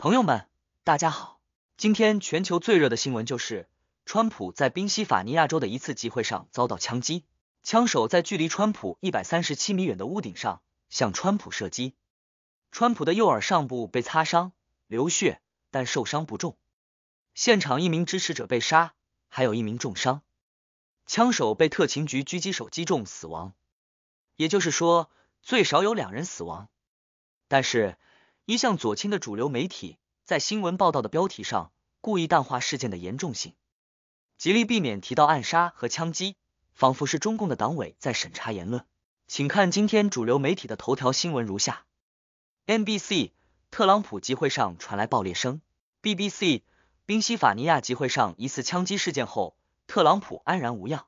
朋友们，大家好！今天全球最热的新闻就是，川普在宾夕法尼亚州的一次集会上遭到枪击，枪手在距离川普一百三十七米远的屋顶上向川普射击，川普的右耳上部被擦伤流血，但受伤不重。现场一名支持者被杀，还有一名重伤，枪手被特勤局狙击手击中死亡，也就是说，最少有两人死亡，但是。一向左倾的主流媒体，在新闻报道的标题上故意淡化事件的严重性，极力避免提到暗杀和枪击，仿佛是中共的党委在审查言论。请看今天主流媒体的头条新闻如下：NBC，特朗普集会上传来爆裂声；BBC，宾夕法尼亚集会上疑似枪击事件后，特朗普安然无恙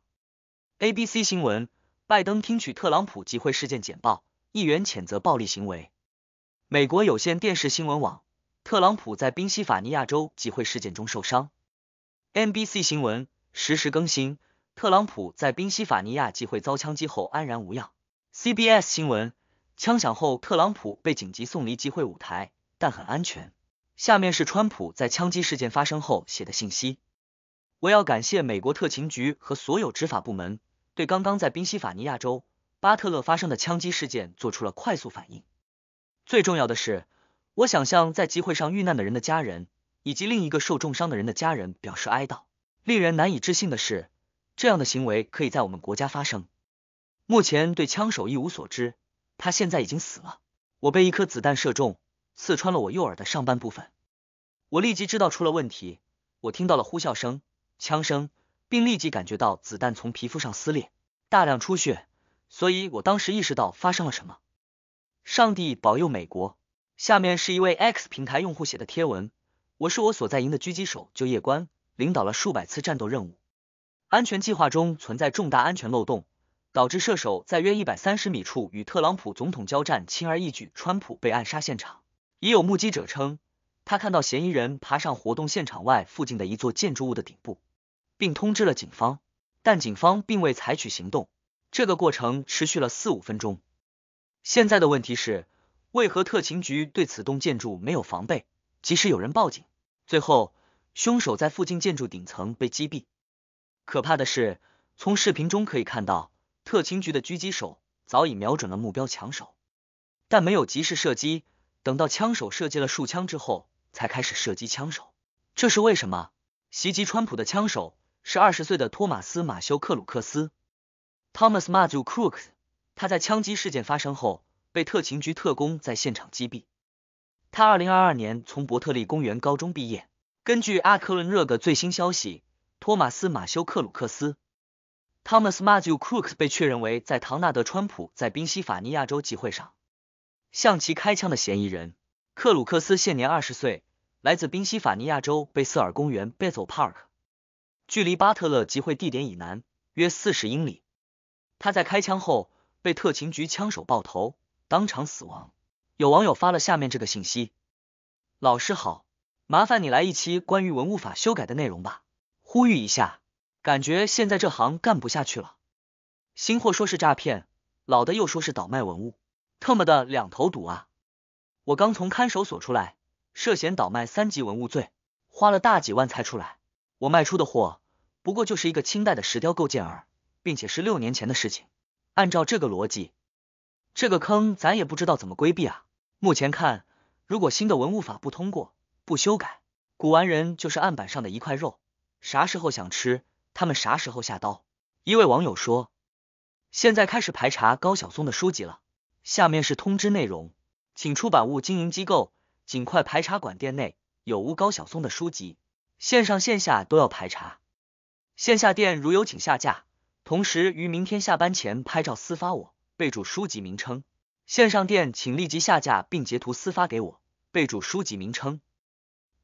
；ABC 新闻，拜登听取特朗普集会事件简报，议员谴责暴力行为。美国有线电视新闻网，特朗普在宾夕法尼亚州集会事件中受伤。NBC 新闻实时更新，特朗普在宾夕法尼亚集会遭枪击后安然无恙。CBS 新闻，枪响后，特朗普被紧急送离集会舞台，但很安全。下面是川普在枪击事件发生后写的信息：我要感谢美国特勤局和所有执法部门对刚刚在宾夕法尼亚州巴特勒发生的枪击事件做出了快速反应。最重要的是，我想象在集会上遇难的人的家人，以及另一个受重伤的人的家人表示哀悼。令人难以置信的是，这样的行为可以在我们国家发生。目前对枪手一无所知，他现在已经死了。我被一颗子弹射中，刺穿了我右耳的上半部分。我立即知道出了问题。我听到了呼啸声、枪声，并立即感觉到子弹从皮肤上撕裂，大量出血。所以，我当时意识到发生了什么。上帝保佑美国。下面是一位 X 平台用户写的贴文：“我是我所在营的狙击手，就业官，领导了数百次战斗任务。安全计划中存在重大安全漏洞，导致射手在约一百三十米处与特朗普总统交战，轻而易举。川普被暗杀现场，已有目击者称，他看到嫌疑人爬上活动现场外附近的一座建筑物的顶部，并通知了警方，但警方并未采取行动。这个过程持续了四五分钟。”现在的问题是，为何特勤局对此栋建筑没有防备？即使有人报警，最后凶手在附近建筑顶层被击毙。可怕的是，从视频中可以看到，特勤局的狙击手早已瞄准了目标枪手，但没有及时射击。等到枪手射击了数枪之后，才开始射击枪手。这是为什么？袭击川普的枪手是二十岁的托马斯·马修·克鲁克斯 （Thomas Matthew Crooks）。他在枪击事件发生后被特勤局特工在现场击毙。他二零二二年从伯特利公园高中毕业。根据阿克伦热的最新消息，托马斯·马修·克鲁克斯 （Thomas Matthew Crooks） 被确认为在唐纳德·川普在宾夕法尼亚州集会上向其开枪的嫌疑人。克鲁克斯现年二十岁，来自宾夕法尼亚州贝瑟尔公园 b e h e l Park），距离巴特勒集会地点以南约四十英里。他在开枪后。被特勤局枪手爆头，当场死亡。有网友发了下面这个信息：“老师好，麻烦你来一期关于文物法修改的内容吧，呼吁一下，感觉现在这行干不下去了。新货说是诈骗，老的又说是倒卖文物，特么的两头堵啊！我刚从看守所出来，涉嫌倒卖三级文物罪，花了大几万才出来。我卖出的货不过就是一个清代的石雕构件儿，并且是六年前的事情。”按照这个逻辑，这个坑咱也不知道怎么规避啊。目前看，如果新的文物法不通过、不修改，古玩人就是案板上的一块肉，啥时候想吃，他们啥时候下刀。一位网友说：“现在开始排查高晓松的书籍了。”下面是通知内容，请出版物经营机构尽快排查馆店内有无高晓松的书籍，线上线下都要排查，线下店如有，请下架。同时于明天下班前拍照私发我，备注书籍名称。线上店请立即下架并截图私发给我，备注书籍名称。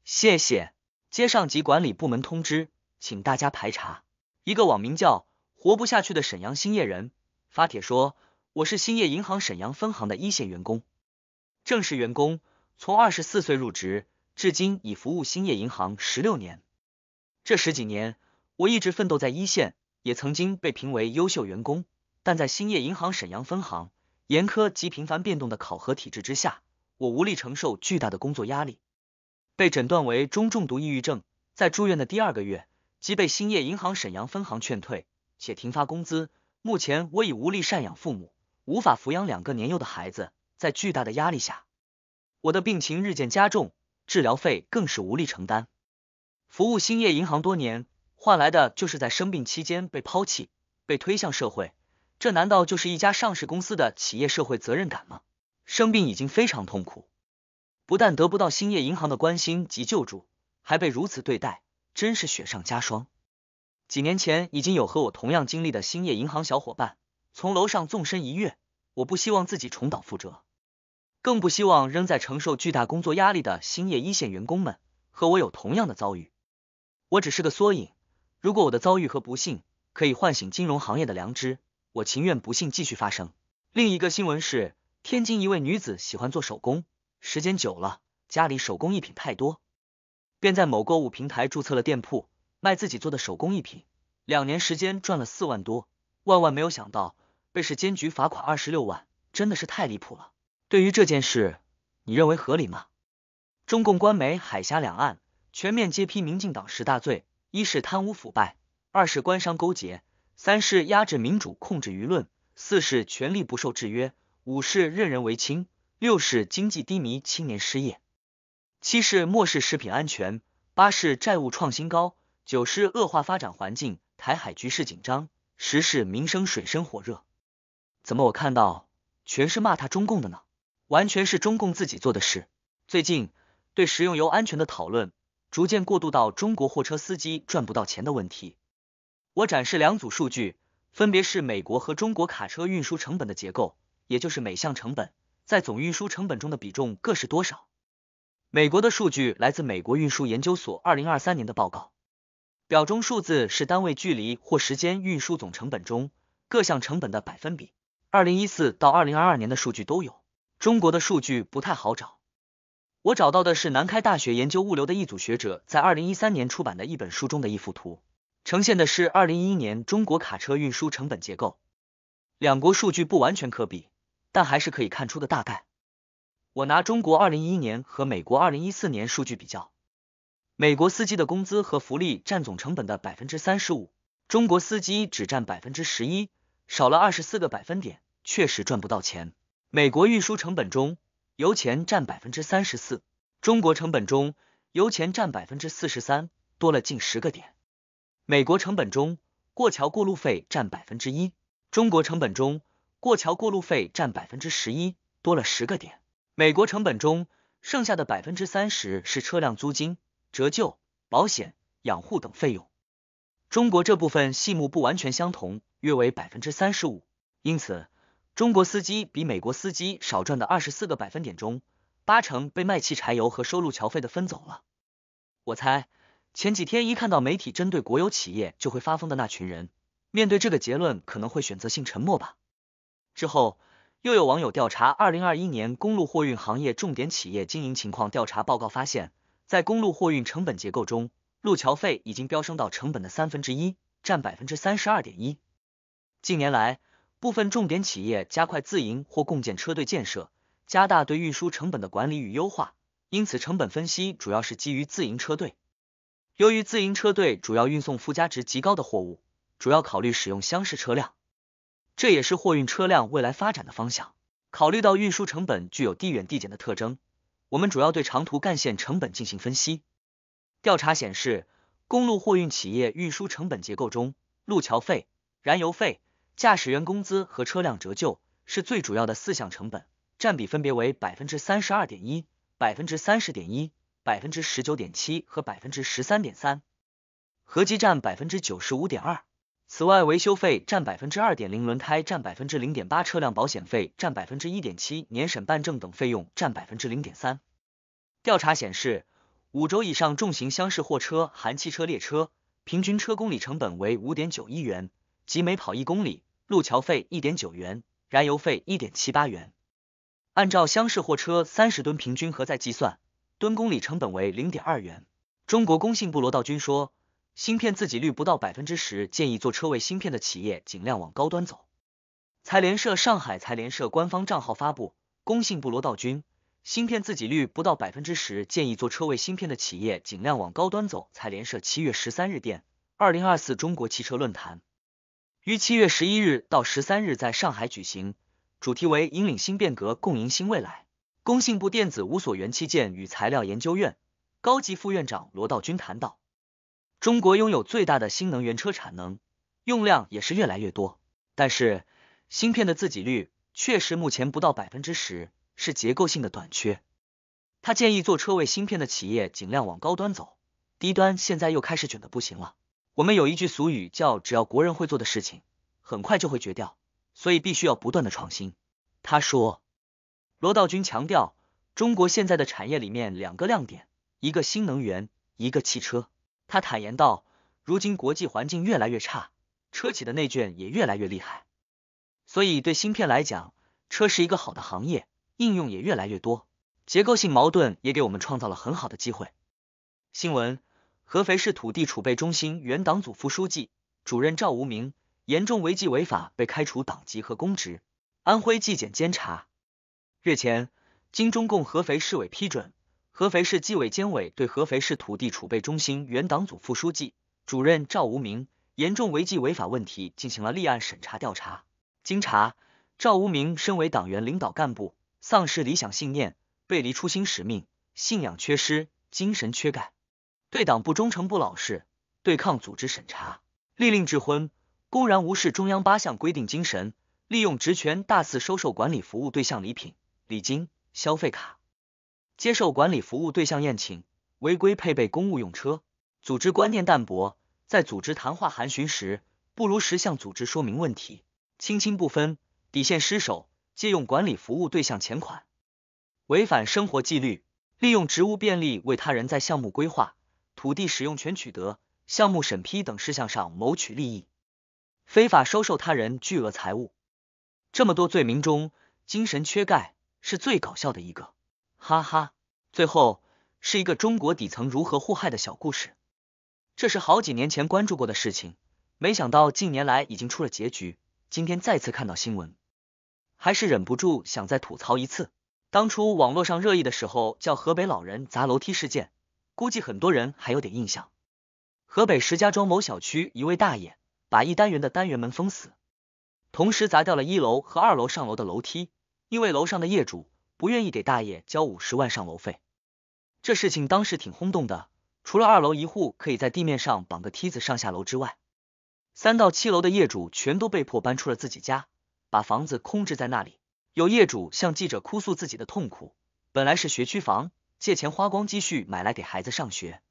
谢谢。接上级管理部门通知，请大家排查。一个网名叫“活不下去的沈阳兴业人”发帖说：“我是兴业银行沈阳分行的一线员工，正式员工，从二十四岁入职，至今已服务兴业银行十六年。这十几年，我一直奋斗在一线。”也曾经被评为优秀员工，但在兴业银行沈阳分行严苛及频繁变动的考核体制之下，我无力承受巨大的工作压力，被诊断为中重度抑郁症。在住院的第二个月，即被兴业银行沈阳分行劝退且停发工资。目前我已无力赡养父母，无法抚养两个年幼的孩子。在巨大的压力下，我的病情日渐加重，治疗费更是无力承担。服务兴业银行多年。换来的就是在生病期间被抛弃、被推向社会，这难道就是一家上市公司的企业社会责任感吗？生病已经非常痛苦，不但得不到兴业银行的关心及救助，还被如此对待，真是雪上加霜。几年前已经有和我同样经历的兴业银行小伙伴从楼上纵身一跃，我不希望自己重蹈覆辙，更不希望仍在承受巨大工作压力的兴业一线员工们和我有同样的遭遇。我只是个缩影。如果我的遭遇和不幸可以唤醒金融行业的良知，我情愿不幸继续发生。另一个新闻是，天津一位女子喜欢做手工，时间久了，家里手工艺品太多，便在某购物平台注册了店铺，卖自己做的手工艺品。两年时间赚了四万多，万万没有想到被市监局罚款二十六万，真的是太离谱了。对于这件事，你认为合理吗？中共官媒海峡两岸全面揭批民进党十大罪。一是贪污腐败，二是官商勾结，三是压制民主控制舆论，四是权力不受制约，五是任人唯亲，六是经济低迷青年失业，七是漠视食品安全，八是债务创新高，九是恶化发展环境台海局势紧张，十是民生水深火热。怎么我看到全是骂他中共的呢？完全是中共自己做的事。最近对食用油安全的讨论。逐渐过渡到中国货车司机赚不到钱的问题。我展示两组数据，分别是美国和中国卡车运输成本的结构，也就是每项成本在总运输成本中的比重各是多少。美国的数据来自美国运输研究所二零二三年的报告，表中数字是单位距离或时间运输总成本中各项成本的百分比。二零一四到二零二二年的数据都有，中国的数据不太好找。我找到的是南开大学研究物流的一组学者在二零一三年出版的一本书中的一幅图，呈现的是二零一一年中国卡车运输成本结构。两国数据不完全可比，但还是可以看出个大概。我拿中国二零一一年和美国二零一四年数据比较，美国司机的工资和福利占总成本的百分之三十五，中国司机只占百分之十一，少了二十四个百分点，确实赚不到钱。美国运输成本中。油钱占百分之三十四，中国成本中油钱占百分之四十三，多了近十个点。美国成本中过桥过路费占百分之一，中国成本中过桥过路费占百分之十一，多了十个点。美国成本中剩下的百分之三十是车辆租金、折旧、保险、养护等费用，中国这部分细目不完全相同，约为百分之三十五，因此。中国司机比美国司机少赚的二十四个百分点中，八成被卖汽柴油和收路桥费的分走了。我猜，前几天一看到媒体针对国有企业就会发疯的那群人，面对这个结论可能会选择性沉默吧。之后又有网友调查《二零二一年公路货运行业重点企业经营情况调查报告》，发现，在公路货运成本结构中，路桥费已经飙升到成本的三分之一，占百分之三十二点一。近年来。部分重点企业加快自营或共建车队建设，加大对运输成本的管理与优化。因此，成本分析主要是基于自营车队。由于自营车队主要运送附加值极高的货物，主要考虑使用厢式车辆，这也是货运车辆未来发展的方向。考虑到运输成本具有地远地减的特征，我们主要对长途干线成本进行分析。调查显示，公路货运企业运输成本结构中，路桥费、燃油费。驾驶员工资和车辆折旧是最主要的四项成本，占比分别为百分之三十二点一、百分之三十点一、百分之十九点七和百分之十三点三，合计占百分之九十五点二。此外，维修费占百分之二点零，轮胎占百分之零点八，车辆保险费占百分之一点七，年审办证等费用占百分之零点三。调查显示，五轴以上重型厢式货车（含汽车列车）平均车公里成本为五点九一元，即每跑一公里。路桥费一点九元，燃油费一点七八元。按照厢式货车三十吨平均核载计算，吨公里成本为零点二元。中国工信部罗道军说，芯片自给率不到百分之十，建议做车位芯片的企业尽量往高端走。财联社上海财联社官方账号发布，工信部罗道军，芯片自给率不到百分之十，建议做车位芯片的企业尽量往高端走。财联社七月十三日电，二零二四中国汽车论坛。于七月十一日到十三日在上海举行，主题为引领新变革，共赢新未来。工信部电子五所元器件与材料研究院高级副院长罗道军谈到，中国拥有最大的新能源车产能，用量也是越来越多，但是芯片的自给率确实目前不到百分之十，是结构性的短缺。他建议做车位芯片的企业尽量往高端走，低端现在又开始卷的不行了。我们有一句俗语叫“只要国人会做的事情，很快就会绝掉”，所以必须要不断的创新。他说，罗道军强调，中国现在的产业里面两个亮点，一个新能源，一个汽车。他坦言道，如今国际环境越来越差，车企的内卷也越来越厉害，所以对芯片来讲，车是一个好的行业，应用也越来越多，结构性矛盾也给我们创造了很好的机会。新闻。合肥市土地储备中心原党组副书记、主任赵无名严重违纪违法，被开除党籍和公职。安徽纪检监察日前，经中共合肥市委批准，合肥市纪委监委对合肥市土地储备中心原党组副书记、主任赵无名严重违纪违法问题进行了立案审查调查。经查，赵无名身为党员领导干部，丧失理想信念，背离初心使命，信仰缺失，精神缺钙。对党不忠诚不老实，对抗组织审查，利令智昏，公然无视中央八项规定精神，利用职权大肆收受管理服务对象礼品、礼金、消费卡，接受管理服务对象宴请，违规配备公务用车，组织观念淡薄，在组织谈话函询时不如实向组织说明问题，亲清不分，底线失守，借用管理服务对象钱款，违反生活纪律，利用职务便利为他人在项目规划。土地使用权取得、项目审批等事项上谋取利益，非法收受他人巨额财物。这么多罪名中，精神缺钙是最搞笑的一个，哈哈。最后是一个中国底层如何互害的小故事，这是好几年前关注过的事情，没想到近年来已经出了结局。今天再次看到新闻，还是忍不住想再吐槽一次。当初网络上热议的时候，叫河北老人砸楼梯事件。估计很多人还有点印象，河北石家庄某小区一位大爷把一单元的单元门封死，同时砸掉了一楼和二楼上楼的楼梯，因为楼上的业主不愿意给大爷交五十万上楼费。这事情当时挺轰动的，除了二楼一户可以在地面上绑个梯子上下楼之外，三到七楼的业主全都被迫搬出了自己家，把房子空置在那里。有业主向记者哭诉自己的痛苦，本来是学区房。借钱花光积蓄买来给孩子上学，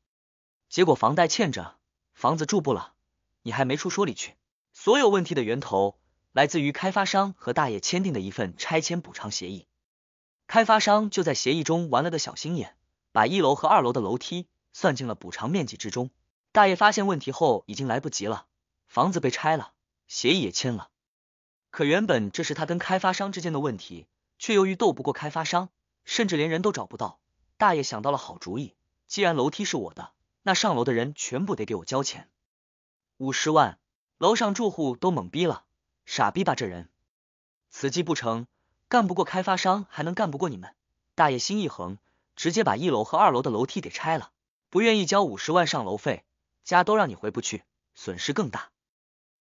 结果房贷欠着，房子住不了，你还没处说理去。所有问题的源头来自于开发商和大爷签订的一份拆迁补偿协议，开发商就在协议中玩了个小心眼，把一楼和二楼的楼梯算进了补偿面积之中。大爷发现问题后已经来不及了，房子被拆了，协议也签了。可原本这是他跟开发商之间的问题，却由于斗不过开发商，甚至连人都找不到。大爷想到了好主意，既然楼梯是我的，那上楼的人全部得给我交钱，五十万。楼上住户都懵逼了，傻逼吧这人！此计不成，干不过开发商，还能干不过你们？大爷心一横，直接把一楼和二楼的楼梯给拆了，不愿意交五十万上楼费，家都让你回不去，损失更大。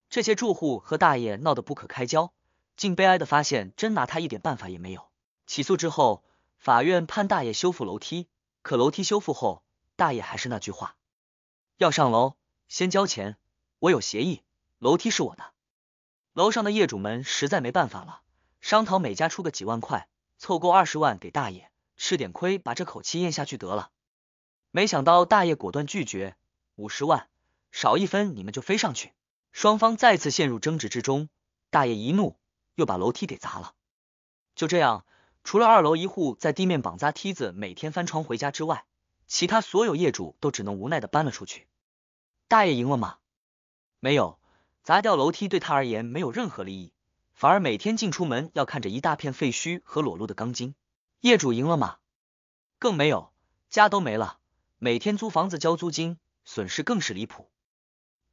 这些住户和大爷闹得不可开交，竟悲哀的发现，真拿他一点办法也没有。起诉之后。法院判大爷修复楼梯，可楼梯修复后，大爷还是那句话，要上楼先交钱，我有协议，楼梯是我的。楼上的业主们实在没办法了，商讨每家出个几万块，凑够二十万给大爷吃点亏，把这口气咽下去得了。没想到大爷果断拒绝，五十万少一分你们就飞上去。双方再次陷入争执之中，大爷一怒又把楼梯给砸了，就这样。除了二楼一户在地面绑扎梯子，每天翻窗回家之外，其他所有业主都只能无奈的搬了出去。大爷赢了吗？没有，砸掉楼梯对他而言没有任何利益，反而每天进出门要看着一大片废墟和裸露的钢筋。业主赢了吗？更没有，家都没了，每天租房子交租金，损失更是离谱。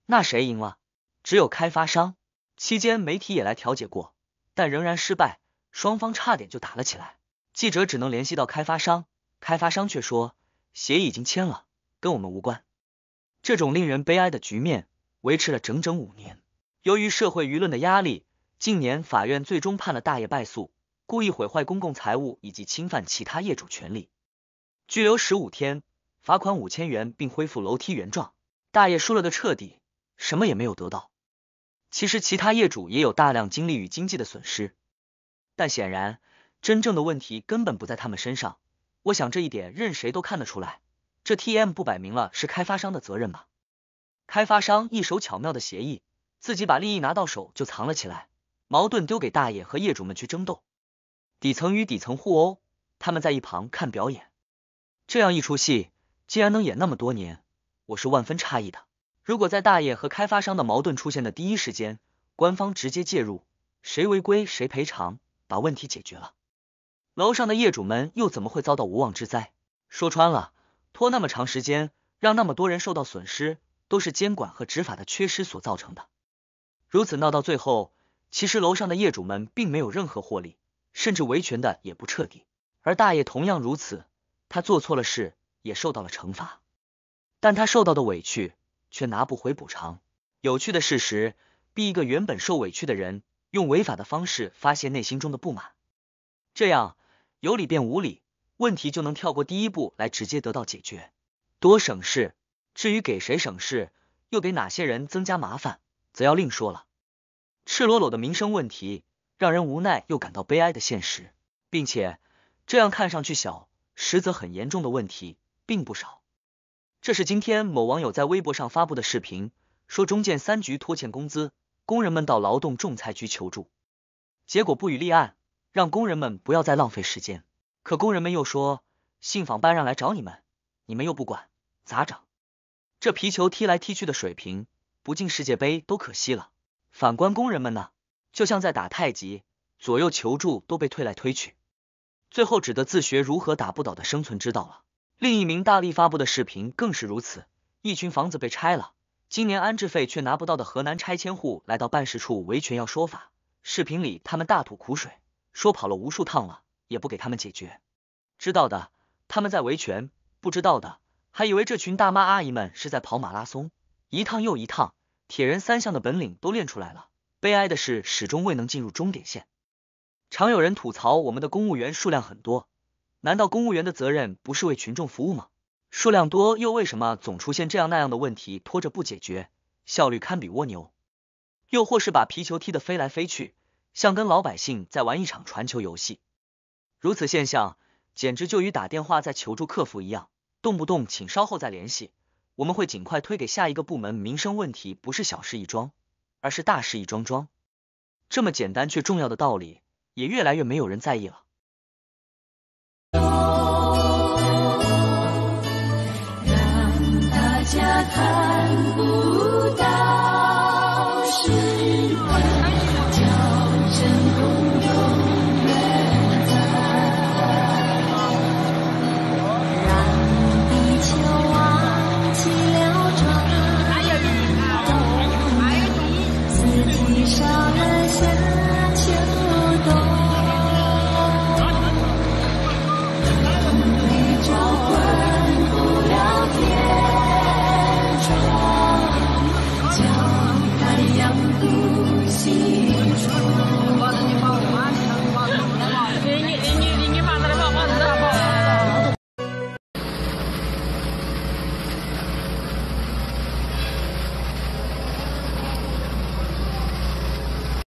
那谁赢了？只有开发商。期间媒体也来调解过，但仍然失败。双方差点就打了起来，记者只能联系到开发商，开发商却说协议已经签了，跟我们无关。这种令人悲哀的局面维持了整整五年。由于社会舆论的压力，近年法院最终判了大爷败诉，故意毁坏公共财物以及侵犯其他业主权利，拘留十五天，罚款五千元，并恢复楼梯原状。大爷输了个彻底，什么也没有得到。其实其他业主也有大量精力与经济的损失。但显然，真正的问题根本不在他们身上。我想这一点任谁都看得出来。这 T M 不摆明了是开发商的责任吗？开发商一手巧妙的协议，自己把利益拿到手就藏了起来，矛盾丢给大爷和业主们去争斗，底层与底层互殴，他们在一旁看表演。这样一出戏竟然能演那么多年，我是万分诧异的。如果在大爷和开发商的矛盾出现的第一时间，官方直接介入，谁违规谁赔偿？把问题解决了，楼上的业主们又怎么会遭到无妄之灾？说穿了，拖那么长时间，让那么多人受到损失，都是监管和执法的缺失所造成的。如此闹到最后，其实楼上的业主们并没有任何获利，甚至维权的也不彻底。而大爷同样如此，他做错了事也受到了惩罚，但他受到的委屈却拿不回补偿。有趣的事实，逼一个原本受委屈的人。用违法的方式发泄内心中的不满，这样有理变无理，问题就能跳过第一步来直接得到解决，多省事。至于给谁省事，又给哪些人增加麻烦，则要另说了。赤裸裸的民生问题，让人无奈又感到悲哀的现实，并且这样看上去小，实则很严重的问题并不少。这是今天某网友在微博上发布的视频，说中建三局拖欠工资。工人们到劳动仲裁局求助，结果不予立案，让工人们不要再浪费时间。可工人们又说信访办让来找你们，你们又不管，咋整？这皮球踢来踢去的水平，不进世界杯都可惜了。反观工人们呢，就像在打太极，左右求助都被推来推去，最后只得自学如何打不倒的生存之道了。另一名大力发布的视频更是如此，一群房子被拆了。今年安置费却拿不到的河南拆迁户来到办事处维权要说法，视频里他们大吐苦水，说跑了无数趟了，也不给他们解决。知道的他们在维权，不知道的还以为这群大妈阿姨们是在跑马拉松，一趟又一趟，铁人三项的本领都练出来了。悲哀的是，始终未能进入终点线。常有人吐槽我们的公务员数量很多，难道公务员的责任不是为群众服务吗？数量多，又为什么总出现这样那样的问题，拖着不解决，效率堪比蜗牛？又或是把皮球踢得飞来飞去，像跟老百姓在玩一场传球游戏？如此现象，简直就与打电话在求助客服一样，动不动请稍后再联系，我们会尽快推给下一个部门。民生问题不是小事一桩，而是大事一桩桩。这么简单却重要的道理，也越来越没有人在意了。